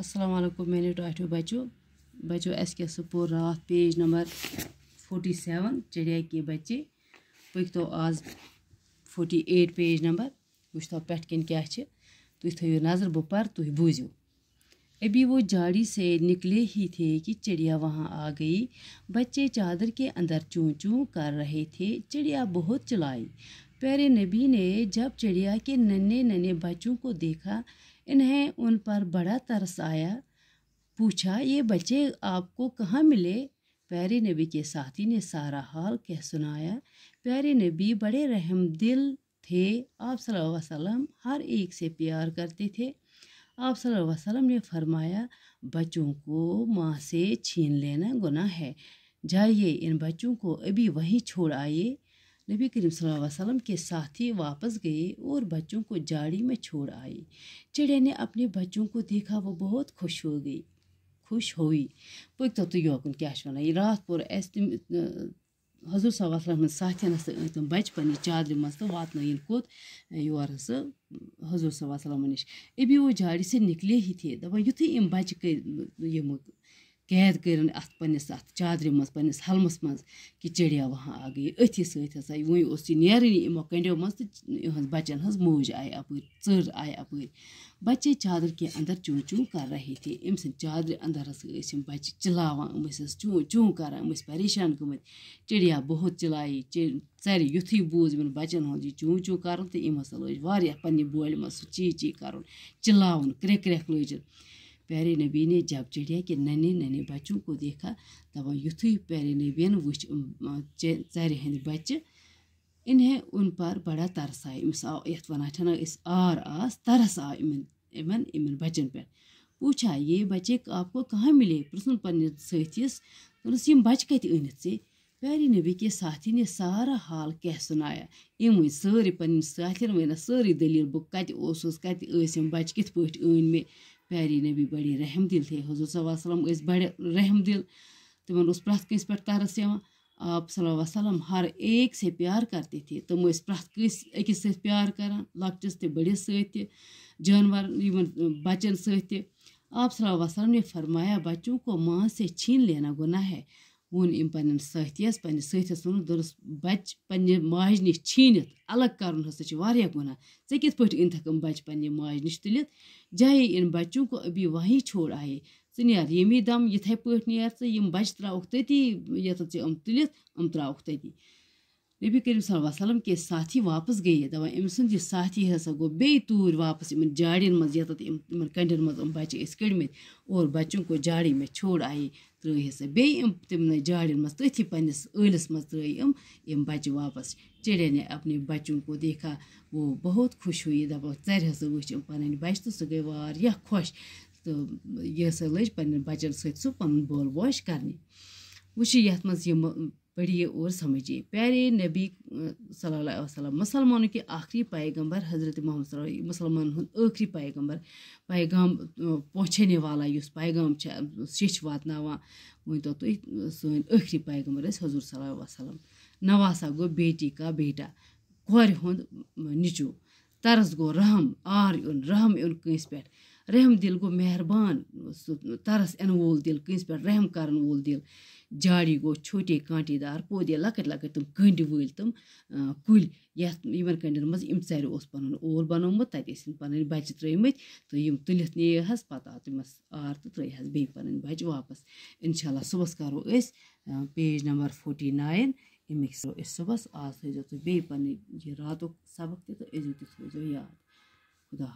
السلام علیکم میں نے بچو بچو بچے اس کے سپور رات پیج نمبر فوٹی سیون چڑیا کے بچے تو آز فوٹی ایٹ پیج نمبر وشتو پٹ کن کیا تھی تظر بر تھی بوجیو ابھی وہ جاڑی سے نکلے ہی تھے کہ چڑیا وہاں آ گئی بچے چادر کے اندر چون چون کر رہے تھے چڑیا بہت چلائی پیرے نبی نے جب چڑیا کے ننے ننے بچوں کو دیکھا انہیں ان پر بڑا ترس آیا پوچھا یہ بچے آپ کو کہاں ملے پیارے نبی کے ساتھی نے سارا حال کہہ سنایا پیارے نبی بڑے رحم دل تھے آپ صلی اللہ علیہ وسلم ہر ایک سے پیار کرتے تھے آپ صلی اللہ علیہ وسلم نے فرمایا بچوں کو ماں سے چھین لینا گناہ ہے جائیے ان بچوں کو ابھی وہیں چھوڑ آئیے نبی کریم صلی اللہ علیہ وسلم کے ساتھی واپس گئے اور بچوں کو جاڑی میں چھوڑ چڑے چڑیا اپنے بچوں کو دیکھا وہ بہت خوش ہو گئی خوش ہوئی پکتو یوکن کیا رات پور حضور صلی اللہ علیہ وسلم ساتھی ان تم بچہ پہ چادر منسوئن کت یور حضور صلی اللہ علیہ وسلم نش ابی وہ جاڑی سے نکلے ہی تھی دہن یتھ بچہ یہ قید کٔرِن اَتھ اَتھ پنٛنِس پنٛنِس چادرِ منٛز ہَلمَس منٛز کہِ مہ وہاں آ گٔے أتھی سۭتۍ ہَسا اوس یہِ نیرٲنی یِمو کَنڈیو منٛز تہٕ یِہٕنٛز بَچَن ہٕنٛز موج اَپٲرۍ ژٔر آئی اپ آئی اپ چادرک اندر چون چون کر رہی تھی امس چادر اندر ہساس بچہ کَران یِم ٲسۍ پریشان گٔمٕتۍ چِڑیا بہت ژَرِ یُتھُے بوٗز یِمَن بَچَن ہُنٛد یہِ چلائی چوٗ کَرُن تہٕ بچن ہَسا لٲج واریاہ پنٛنہِ بولہِ منٛز سُہ چی چی کَرُن چِلاوُن کرٛٮ۪کھ کرٛٮ۪کھ لٲجِن پیارے نبی نے جب چڑیا کے ننے ننے بچوں کو دیکھا تب یتھ پیارے نبی وچ ان ژارے ہند بچہ انہیں ان پر بڑا ترس آئے امس آو یت ونا چھنا اس آر آس ترس آو امن امن امن بچن پر پوچھا یہ بچے آپ کو کہاں ملے پرسن پر نیت سہتیس دونس یہ بچ کہتی انیت سے پیاری نبی کے ساتھی نے سارا حال کہہ سنایا ایم وی سوری پنن ساتھی نے سوری دلیل بکاتی اوسوس کاتی اوسیم بچ کت پوچھت اون میں پیاری نبی بڑے رحم دل تھے حضور صلی اللہ علیہ وسلم اس بڑے رحم دل تمن اس پرٛٮ۪تھ کٲنٛسہِ پٮ۪ٹھ ترس یِوان آپ صلی اللہ علیہ وسلم ہر ایک سے پیار کرتے تھے تم ٲسۍ پرٛٮ۪تھ کٲنٛسہِ أکِس سۭتۍ پیار کران لۄکٹِس تہِ بٔڑِس سۭتۍ تہِ جانور یِمن بچن سۭتۍ تہِ آپ صلی اللہ علیہ وسلم نے فرمایا بچوں کو ماں سے چھین لینا گناہ ہے ووٚن أمۍ پنٛنٮ۪ن سٲتھیَس پنٛنِس سٲتھیَس پافیس وون بَچہِ پنٛنہِ ماجہِ نِش چھیٖنِتھ الگ کَرُن ہَسا چھِ واریاہ ژےٚ کِتھ پٲٹھۍ کرا یِم بَچہِ پنٛنہِ ماجہِ نِش تُلِتھ جایے ان بَچوں کو ابھی واہی چھوڑ آیے ژٕ ژٕ نیر نیر ییٚمی دَم یِتھَے پٲٹھۍ یِم بَچہِ ترٛاوُکھ تٔتی ییٚتٮ۪تھ ژےٚ یِم تُلِتھ یِم ترٛاوُکھ تٔتی نبی کریم صلی اللہ علیہ وسلم کے ساتھی واپس گئی دن یہ ساتھی ہسا گو بی واپس ان جاڑ من یتن کنڈین بچہ یس کڑ مت اور بچوں کو جاڑی میں چھوڑ آئی تر سا بیم جاڑ تھی پنس منت واپس چڑیا اپنے بچن کو دیکھا وہ بہت خوش ہوئی دہ ویچہ تو سب گئی وش تو یہ سا لین سوش یَتھ منٛز من پڑھیے اور سمجھیے پیارے نبی صلی اللہ علیہ وسلم مسلمانوں کے آخری پیغمبر حضرت محمد صلی اللہ علیہ مسلمان آخری پیغمبر پیغام پہنچنے والا اس پیغام تھی سن آخری پیغمبر اس حضور صلی اللہ علیہ وسلم نواسا گو بیٹی کا بیٹا کور نچو ترس گو رحم آر رحم پہ رحم دل گو مہربان سب ترس ان دل کنس پہ رحم کرن وول دل جاڑی گو چھوٹے کانٹے دار پودے لۄکٕٹۍ لۄکٕٹۍ تِم کٔنڈۍ وٲلۍ تِم کُلۍ یَتھ یِمَن کٔنڈٮ۪ن منٛز یِم ژَرِ اوس پَنُن اول بَنومُت تَتہِ ٲسِن پَنٕنۍ بَچہِ ترٛٲیمٕتۍ تہٕ یِم تُلِتھ نِیے حظ پَتہٕ آو تٔمِس آر تہٕ ترٛٲے حظ بیٚیہِ پَنٕنۍ بَچہِ واپَس اِنشاء اللہ صُبحَس کَرو أسۍ پیج نمبر فوٹی نایِن اَمِکۍ سو أسۍ صُبحَس آز تھٲیزیو تُہۍ بیٚیہِ پَنٕنۍ یہِ راتُک سبق تہِ تہٕ أزیُک تہِ تھٲیزیو یاد خۄدا